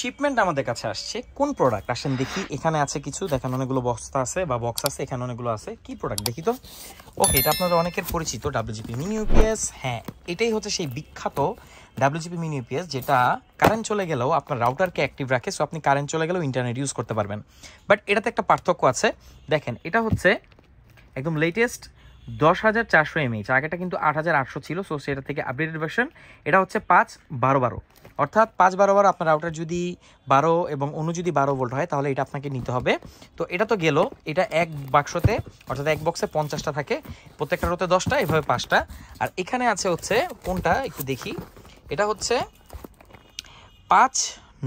shipment আমাদের কাছে আসছে কোন প্রোডাক্ট আসেন দেখি এখানে আছে কিছু দেখেন অনেকগুলো বস্তা আছে বা বক্স আছে এখানে অনেকগুলো আছে কি প্রোডাক্ট দেখি তো ওকে এটা আপনারা অনেকের পরিচিত ডাব্লিউজিপি মিনি ইউপিএস হ্যাঁ এটাই হচ্ছে সেই বিখ্যাত ডাব্লিউজিপি মিনি ইউপিএস যেটা কারেন্ট চলে গেলেও আপনার রাউটারকে অ্যাক্টিভ রাখে সো আপনি কারেন্ট চলে গেলেও ইন্টারনেট ইউজ করতে পারবেন বাট এটাতে একটা পার্থক্য আছে দেখেন এটা হচ্ছে একদম লেটেস্ট দশ হাজার চারশো এমএইচ আগেটা কিন্তু আট হাজার আটশো ছিল সো সেটা থেকে আপডেটেড ভার্সন এটা হচ্ছে পাঁচ বারো বারো অর্থাৎ পাঁচ বারো বারো আপনার রাউটার যদি বারো এবং অন্য যদি বারো ভোল্ট হয় তাহলে এটা আপনাকে নিতে হবে তো এটা তো গেল এটা এক বাক্সতে অর্থাৎ এক বক্সে পঞ্চাশটা থাকে প্রত্যেকটা রোতে দশটা এভাবে পাঁচটা আর এখানে আছে হচ্ছে কোনটা একটু দেখি এটা হচ্ছে পাঁচ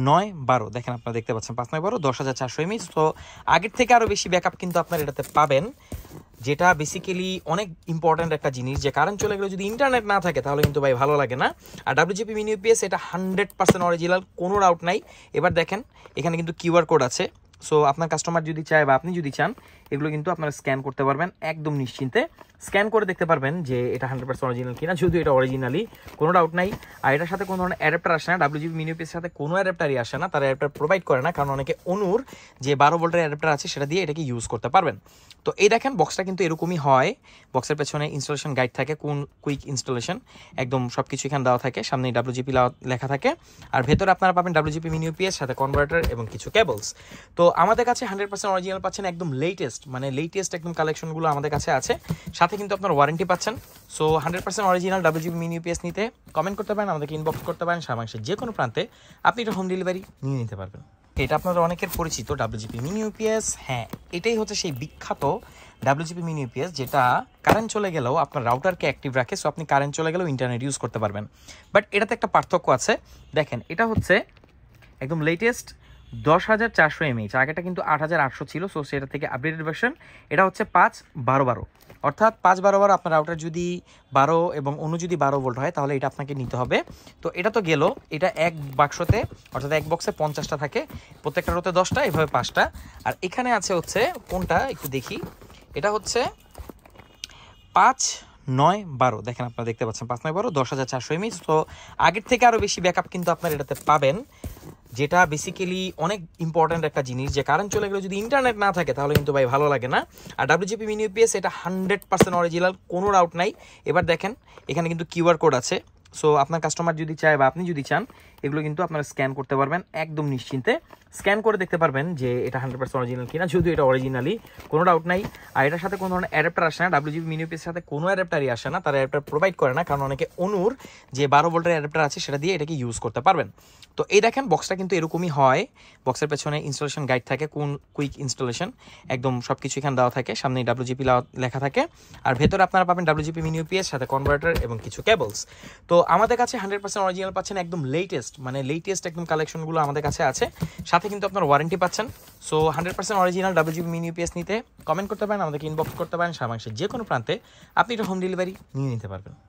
নয় বারো দেখেন আপনারা দেখতে পাচ্ছেন পাঁচ নয় বারো দশ হাজার চারশো এমএইচ তো আগের থেকে আরও বেশি ব্যাকআপ কিন্তু আপনার এটাতে পাবেন যেটা বেসিক্যালি অনেক ইম্পর্ট্যান্ট একটা জিনিস যে কারেন্ট চলে গেলে যদি ইন্টারনেট না থাকে তাহলে কিন্তু ভাই ভালো লাগে না আর ডাব্লিউজিপি মিনি ইউপিএস এটা হান্ড্রেড পার্সেন্ট অরিজিনাল কোনো রাউট নাই এবার দেখেন এখানে কিন্তু কিউআর কোড আছে সো আপনার কাস্টমার যদি চায় বা আপনি যদি চান এগুলো কিন্তু আপনারা স্ক্যান করতে পারবেন একদম নিশ্চিন্তে স্ক্যান করে দেখতে পারবেন যে এটা হান্ড্রেড পার্সেন্ট অরিজিনাল কিনা যদিও এটা অরিজিনালি কোনো ডাউট নাই আর এটার সাথে কোনো ধরনের অ্যাডাপ্টার আসে না ডাব্লিউজিবি মিনিপিসের সাথে কোনো অ্যাডাপ্টারই আসে না তারা অ্যাডাপ্টার প্রোভাইড করে না কারণ অনেকে অনুর যে বারো ভোল্টের অ্যাডাপ্টার আছে সেটা দিয়ে এটাকে ইউজ করতে পারবেন তো এই দেখেন বক্সটা কিন্তু এরকমই হয় বক্সের পেছনে ইনস্টলেশন গাইড থাকে কোন কুইক ইনস্টলেশন একদম সব কিছু এখানে দেওয়া থাকে সামনে ডাব্লিউজিপি লেখা থাকে আর ভেতরে আপনারা পাবেন ডাব্লিউজিপি মিনিউপিএস সাথে কনভার্টার এবং কিছু কেবলস তো আমাদের কাছে হান্ড্রেড পার্সেন্ট অরিজিনাল পাচ্ছেন একদম লেটেস্ট লেটেস্ট মানে লেটেস্ট একদম কালেকশনগুলো আমাদের কাছে আছে সাথে কিন্তু আপনার ওয়ারেন্টি পাচ্ছেন so hundred percent original double GB mini UPS নিতে কমেন্ট করতে পারেন আমাদেরকে ইনবক্স করতে পারেন সারাংশের যে কোনো প্রান্তে আপনি এটা হোম ডেলিভারি নিয়ে নিতে পারবেন এটা আপনারা অনেকের পরিচিত জিপি মিনি ইউপিএস হ্যাঁ এটাই হচ্ছে সেই বিখ্যাত জিপি মিনি ইউপিএস যেটা কারেন্ট চলে গেলেও আপনার রাউটারকে অ্যাক্টিভ রাখে সো আপনি কারেন্ট চলে গেলেও ইন্টারনেট ইউজ করতে পারবেন বাট এটাতে একটা পার্থক্য আছে দেখেন এটা হচ্ছে একদম লেটেস্ট দশ হাজার চারশো এমএইচ আগেটা কিন্তু আট হাজার আটশো ছিল সো সেটা থেকে আপডেটেড ভার্সন এটা হচ্ছে পাঁচ বারো বারো অর্থাৎ পাঁচ বারো বারো আপনার রাউটার যদি বারো এবং অন্য যদি বারো ভোল্ট হয় তাহলে এটা আপনাকে নিতে হবে তো এটা তো গেল এটা এক বাক্সতে অর্থাৎ এক বক্সে পঞ্চাশটা থাকে প্রত্যেকটা রোতে দশটা এভাবে পাঁচটা আর এখানে আছে হচ্ছে কোনটা একটু দেখি এটা হচ্ছে পাঁচ নয় বারো দেখেন আপনারা দেখতে পাচ্ছেন পাঁচ নয় বারো দশ হাজার চারশো এমএইচ তো আগের থেকে আরও বেশি ব্যাকআপ কিন্তু আপনার এটাতে পাবেন যেটা বেসিক্যালি অনেক ইম্পর্ট্যান্ট একটা জিনিস যে কারেন্ট চলে গেলে যদি ইন্টারনেট না থাকে তাহলে কিন্তু ভাই ভালো লাগে না আর ডাব্লিউজিপি মিনি ইউপিএস এটা হান্ড্রেড পার্সেন্ট অরিজিনাল কোনো রাউট নাই এবার দেখেন এখানে কিন্তু কিউআর কোড আছে সো আপনার কাস্টমার যদি চায় বা আপনি যদি চান এগুলো কিন্তু আপনারা স্ক্যান করতে পারবেন একদম নিশ্চিন্তে স্ক্যান করে দেখতে পারবেন যে এটা হান্ড্রেড পার্সেন্ট অরিজিনাল কিনা যদিও এটা অরিজিনালি কোনো ডাউট নাই আর এটার সাথে কোনো ধরনের অ্যাডাপ্টার আসে না ডাব্লিউ জিবি মিনিপিসের সাথে কোনো অ্যাডাপ্টারই আসে না তারা অ্যাডাপ্টার প্রোভাইড করে না কারণ অনেকে অনুর যে বারো ভোল্টের অ্যাডাপ্টার আছে সেটা দিয়ে এটাকে ইউজ করতে পারবেন তো এই দেখেন বক্সটা কিন্তু এরকমই হয় বক্সের পেছনে ইনস্টলেশন গাইড থাকে কোন কুইক ইনস্টলেশন একদম সব কিছু এখানে দেওয়া থাকে সামনে ডাব্লিউজিপি লেখা থাকে আর ভেতরে আপনারা পাবেন ডাব্লিউজিপি মিনিউপিএস সাথে কনভার্টার এবং কিছু কেবলস তো আমাদের কাছে হান্ড্রেড পার্সেন্ট অরিজিনাল পাচ্ছেন একদম লেটেস্ট লেটেস্ট মানে লেটেস্ট একদম কালেকশনগুলো আমাদের কাছে আছে সাথে কিন্তু আপনার ওয়ারেন্টি পাচ্ছেন so hundred percent original W GB mini UPS নিতে কমেন্ট করতে পারেন আমাদেরকে ইনবক্স করতে পারেন সারাংশের যে কোনো প্রান্তে আপনি এটা হোম ডেলিভারি নিয়ে নিতে পারবেন